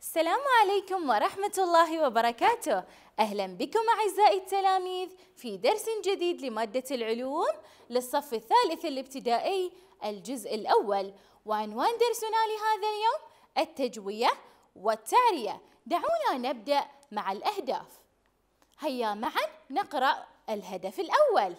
السلام عليكم ورحمة الله وبركاته أهلا بكم أعزائي التلاميذ في درس جديد لمادة العلوم للصف الثالث الابتدائي الجزء الأول وعنوان درسنا لهذا اليوم التجوية والتعرية دعونا نبدأ مع الأهداف هيا معا نقرأ الهدف الأول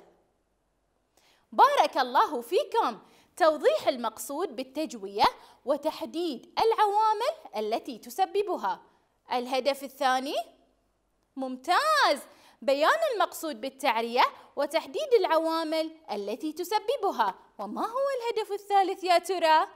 بارك الله فيكم توضيح المقصود بالتجوية وتحديد العوامل التي تسببها الهدف الثاني ممتاز بيان المقصود بالتعرية وتحديد العوامل التي تسببها وما هو الهدف الثالث يا ترى؟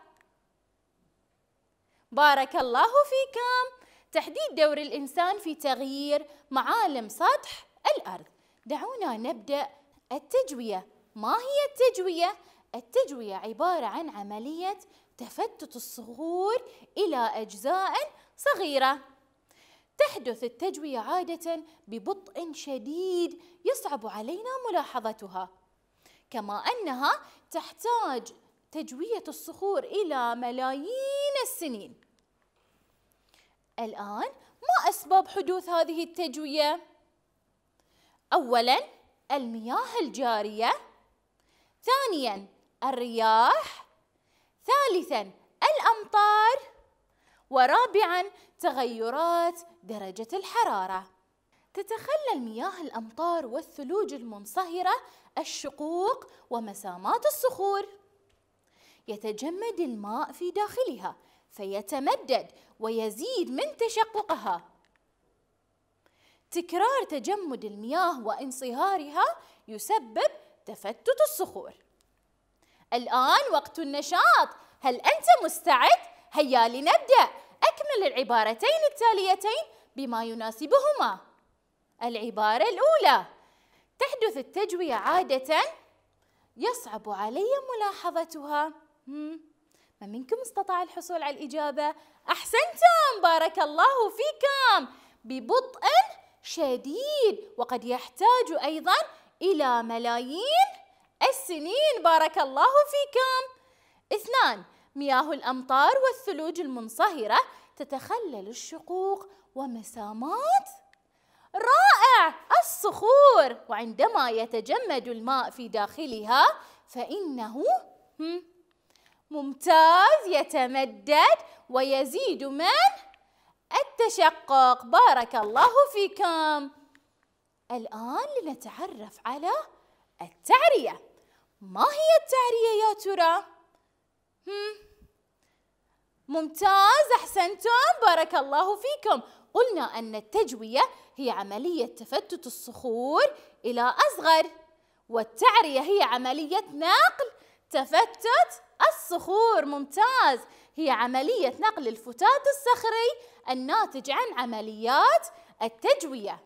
بارك الله فيكم تحديد دور الإنسان في تغيير معالم سطح الأرض دعونا نبدأ التجوية ما هي التجوية؟ التجوية عبارة عن عملية تفتت الصخور إلى أجزاء صغيرة تحدث التجوية عادة ببطء شديد يصعب علينا ملاحظتها كما أنها تحتاج تجوية الصخور إلى ملايين السنين الآن ما أسباب حدوث هذه التجوية؟ أولاً المياه الجارية ثانياً الرياح ثالثا الأمطار ورابعا تغيرات درجة الحرارة تتخلل مياه الأمطار والثلوج المنصهرة الشقوق ومسامات الصخور يتجمد الماء في داخلها فيتمدد ويزيد من تشققها تكرار تجمد المياه وانصهارها يسبب تفتت الصخور الآن وقت النشاط هل أنت مستعد؟ هيا لنبدأ أكمل العبارتين التاليتين بما يناسبهما العبارة الأولى تحدث التجوية عادة يصعب علي ملاحظتها من منكم استطاع الحصول على الإجابة؟ أحسنتم بارك الله فيكم ببطء شديد وقد يحتاج أيضا إلى ملايين السنين بارك الله فيكم اثنان مياه الأمطار والثلوج المنصهرة تتخلل الشقوق ومسامات رائع الصخور وعندما يتجمد الماء في داخلها فإنه ممتاز يتمدد ويزيد من التشقق بارك الله فيكم الآن لنتعرف على التعرية ما هي التعرية يا ترى؟ ممتاز أحسنتم بارك الله فيكم قلنا أن التجوية هي عملية تفتت الصخور إلى أصغر والتعرية هي عملية نقل تفتت الصخور ممتاز هي عملية نقل الفتات الصخري الناتج عن عمليات التجوية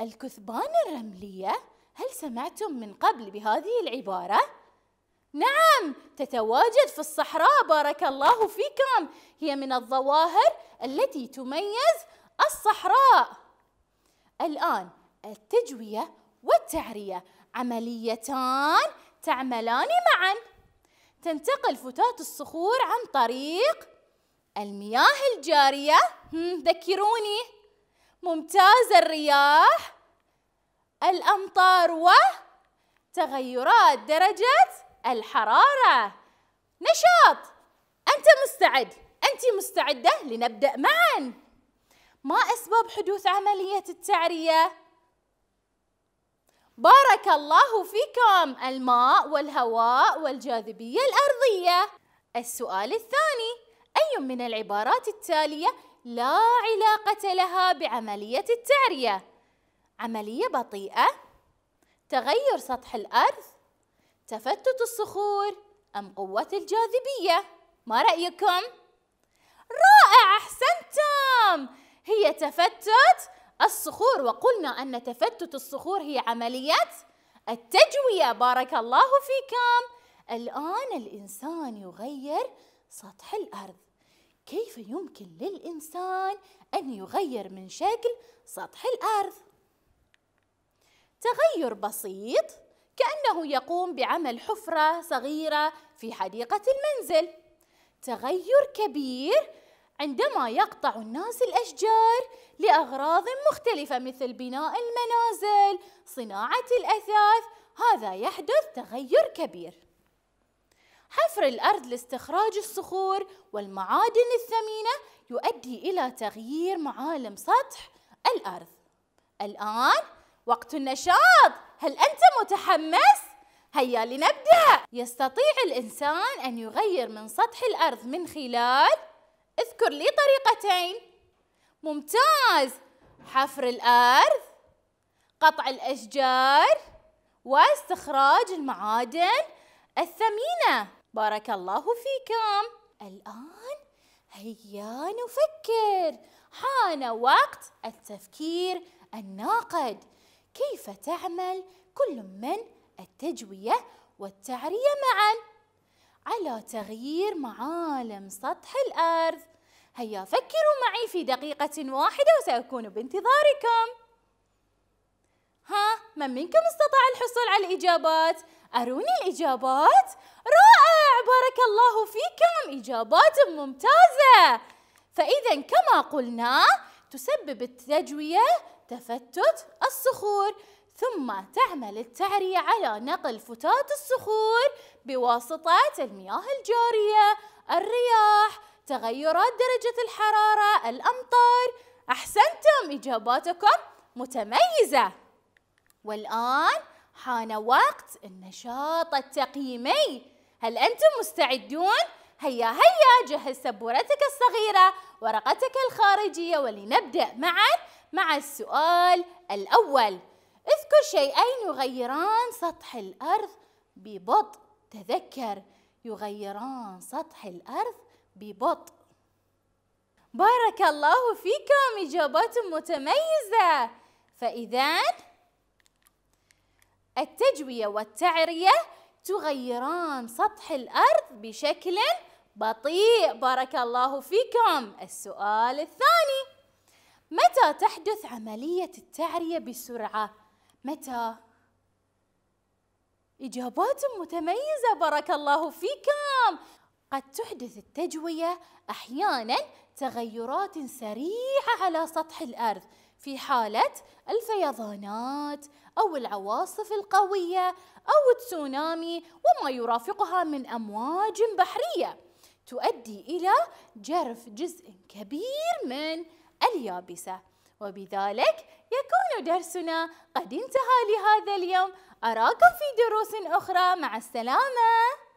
الكثبان الرملية هل سمعتم من قبل بهذه العبارة؟ نعم تتواجد في الصحراء بارك الله فيكم هي من الظواهر التي تميز الصحراء الآن التجوية والتعرية عمليتان تعملان معا تنتقل فتاة الصخور عن طريق المياه الجارية ذكروني ممتاز الرياح الأمطار وتغيرات درجة الحرارة نشاط أنت مستعد أنت مستعدة لنبدأ معا ما أسباب حدوث عملية التعرية؟ بارك الله فيكم الماء والهواء والجاذبية الأرضية السؤال الثاني أي من العبارات التالية لا علاقة لها بعملية التعرية؟ عملية بطيئة تغير سطح الأرض تفتت الصخور أم قوة الجاذبية ما رأيكم؟ رائع أحسنتم هي تفتت الصخور وقلنا أن تفتت الصخور هي عملية التجوية بارك الله فيكم الآن الإنسان يغير سطح الأرض كيف يمكن للإنسان أن يغير من شكل سطح الأرض؟ تغير بسيط كأنه يقوم بعمل حفرة صغيرة في حديقة المنزل تغير كبير عندما يقطع الناس الأشجار لأغراض مختلفة مثل بناء المنازل، صناعة الأثاث، هذا يحدث تغير كبير. حفر الأرض لاستخراج الصخور والمعادن الثمينة يؤدي إلى تغيير معالم سطح الأرض. الآن وقت النشاط هل أنت متحمس؟ هيا لنبدأ يستطيع الإنسان أن يغير من سطح الأرض من خلال اذكر لي طريقتين ممتاز حفر الأرض قطع الأشجار واستخراج المعادن الثمينة بارك الله فيكم الآن هيا نفكر حان وقت التفكير الناقد كيف تعمل كل من التجوية والتعرية معا على تغيير معالم سطح الأرض هيا فكروا معي في دقيقة واحدة وسأكون بانتظاركم ها من منكم استطاع الحصول على الإجابات؟ أروني الإجابات؟ رائع بارك الله فيكم إجابات ممتازة فإذا كما قلنا تسبب التجوية تفتت الصخور ثم تعمل التعرية على نقل فتات الصخور بواسطة المياه الجارية، الرياح، تغيرات درجة الحرارة، الأمطار. أحسنتم إجاباتكم متميزة. والآن حان وقت النشاط التقييمي. هل أنتم مستعدون؟ هيا هيا جهز سبورتك الصغيرة، ورقتك الخارجية ولنبدأ معاً مع السؤال الأول اذكر شيئين يغيران سطح الأرض ببطء تذكر يغيران سطح الأرض ببطء بارك الله فيكم إجابات متميزة فإذا التجوية والتعرية تغيران سطح الأرض بشكل بطيء بارك الله فيكم السؤال الثاني متى تحدث عملية التعرية بسرعة؟ متى؟ إجابات متميزة بارك الله فيكم قد تحدث التجوية أحياناً تغيرات سريعة على سطح الأرض في حالة الفيضانات أو العواصف القوية أو التسونامي وما يرافقها من أمواج بحرية تؤدي إلى جرف جزء كبير من اليابسة وبذلك يكون درسنا قد انتهى لهذا اليوم أراكم في دروس أخرى مع السلامة